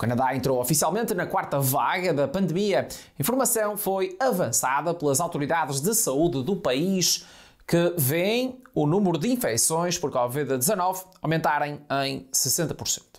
Canadá entrou oficialmente na quarta vaga da pandemia. informação foi avançada pelas autoridades de saúde do país, que veem o número de infecções por Covid-19 aumentarem em 60%.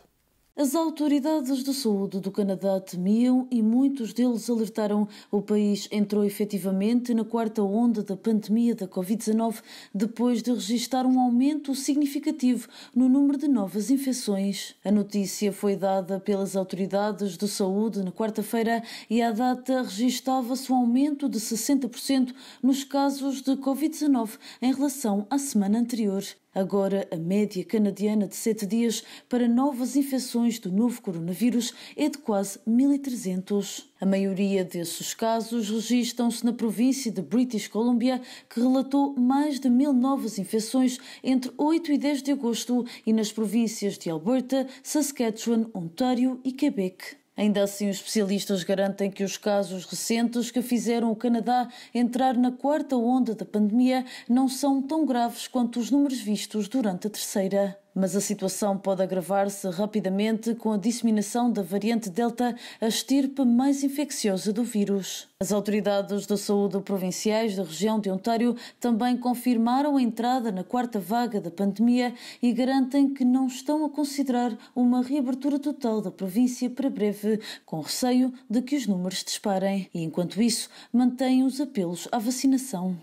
As autoridades de saúde do Canadá temiam e muitos deles alertaram. O país entrou efetivamente na quarta onda da pandemia da Covid-19 depois de registrar um aumento significativo no número de novas infecções. A notícia foi dada pelas autoridades de saúde na quarta-feira e à data registava-se um aumento de 60% nos casos de Covid-19 em relação à semana anterior. Agora, a média canadiana de sete dias para novas infecções do novo coronavírus é de quase 1.300. A maioria desses casos registram-se na província de British Columbia, que relatou mais de mil novas infecções entre 8 e 10 de agosto, e nas províncias de Alberta, Saskatchewan, Ontário e Quebec. Ainda assim, os especialistas garantem que os casos recentes que fizeram o Canadá entrar na quarta onda da pandemia não são tão graves quanto os números vistos durante a terceira. Mas a situação pode agravar-se rapidamente com a disseminação da variante Delta, a estirpe mais infecciosa do vírus. As autoridades da saúde provinciais da região de Ontário também confirmaram a entrada na quarta vaga da pandemia e garantem que não estão a considerar uma reabertura total da província para breve, com receio de que os números disparem. E enquanto isso, mantêm os apelos à vacinação.